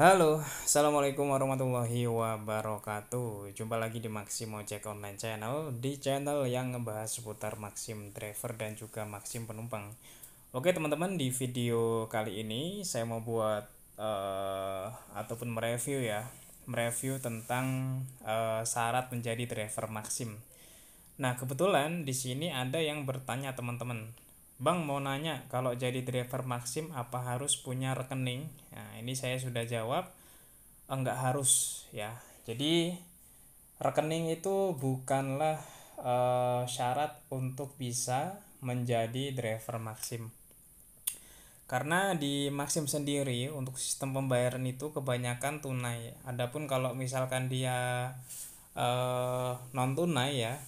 Halo, Assalamualaikum warahmatullahi wabarakatuh Jumpa lagi di Maxim Jack Online Channel Di channel yang ngebahas seputar Maxim Driver dan juga Maxim Penumpang Oke teman-teman, di video kali ini saya mau buat uh, Ataupun mereview ya Mereview tentang uh, syarat menjadi driver Maxim Nah kebetulan di sini ada yang bertanya teman-teman Bang mau nanya, kalau jadi driver Maxim apa harus punya rekening? Nah, ini saya sudah jawab, enggak harus ya. Jadi rekening itu bukanlah e, syarat untuk bisa menjadi driver Maxim. Karena di Maxim sendiri untuk sistem pembayaran itu kebanyakan tunai. Adapun kalau misalkan dia e, eh, non tunai ya,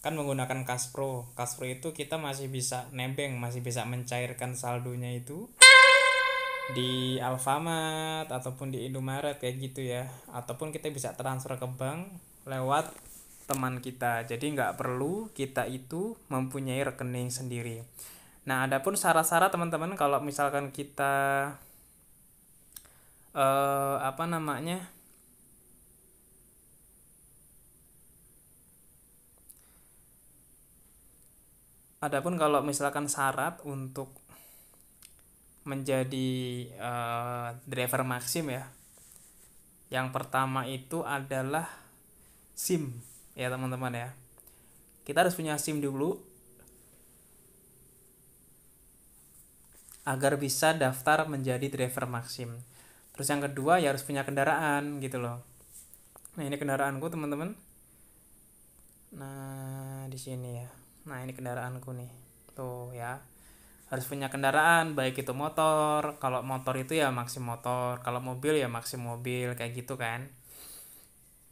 kan menggunakan Kaspro Kaspro itu kita masih bisa nebeng masih bisa mencairkan saldonya itu di Alfamart ataupun di Indomaret kayak gitu ya ataupun kita bisa transfer ke bank lewat teman kita jadi nggak perlu kita itu mempunyai rekening sendiri nah adapun syarat-syarat teman-teman kalau misalkan kita eh, apa namanya Adapun kalau misalkan syarat untuk menjadi uh, driver maksim ya. Yang pertama itu adalah SIM ya teman-teman ya. Kita harus punya SIM dulu agar bisa daftar menjadi driver maksim. Terus yang kedua ya harus punya kendaraan gitu loh. Nah, ini kendaraanku teman-teman. Nah, di sini ya nah ini kendaraanku nih tuh ya harus punya kendaraan baik itu motor kalau motor itu ya maksim motor kalau mobil ya maksim mobil kayak gitu kan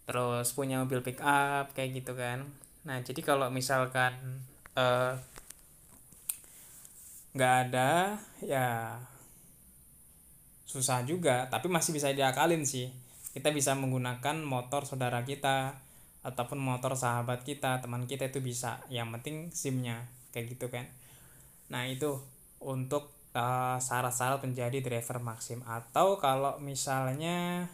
terus punya mobil pick up kayak gitu kan nah jadi kalau misalkan eh, nggak uh, ada ya susah juga tapi masih bisa diakalin sih kita bisa menggunakan motor saudara kita ataupun motor sahabat kita teman kita itu bisa yang penting simnya kayak gitu kan nah itu untuk eh, syarat-syarat uh, menjadi driver maksim atau kalau misalnya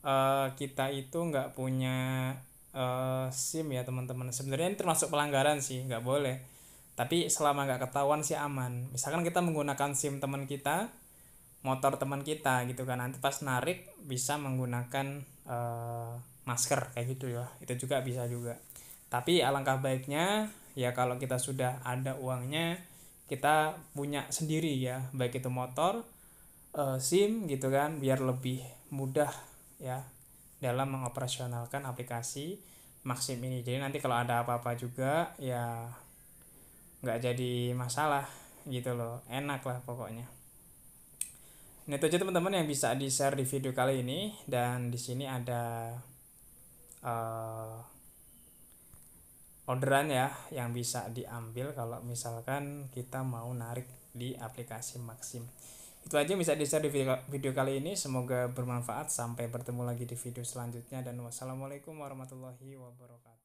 uh, kita itu nggak punya uh, sim ya teman-teman sebenarnya ini termasuk pelanggaran sih nggak boleh tapi selama nggak ketahuan sih aman misalkan kita menggunakan sim teman kita motor teman kita gitu kan nanti pas narik bisa menggunakan uh, masker kayak gitu ya itu juga bisa juga tapi alangkah baiknya ya kalau kita sudah ada uangnya kita punya sendiri ya baik itu motor e, sim gitu kan biar lebih mudah ya dalam mengoperasionalkan aplikasi maksim ini jadi nanti kalau ada apa-apa juga ya nggak jadi masalah gitu loh enak lah pokoknya nah itu aja teman-teman yang bisa di share di video kali ini dan di sini ada uh, orderan ya yang bisa diambil kalau misalkan kita mau narik di aplikasi Maxim. Itu aja bisa di-share di video, video kali ini. Semoga bermanfaat. Sampai bertemu lagi di video selanjutnya dan wassalamualaikum warahmatullahi wabarakatuh.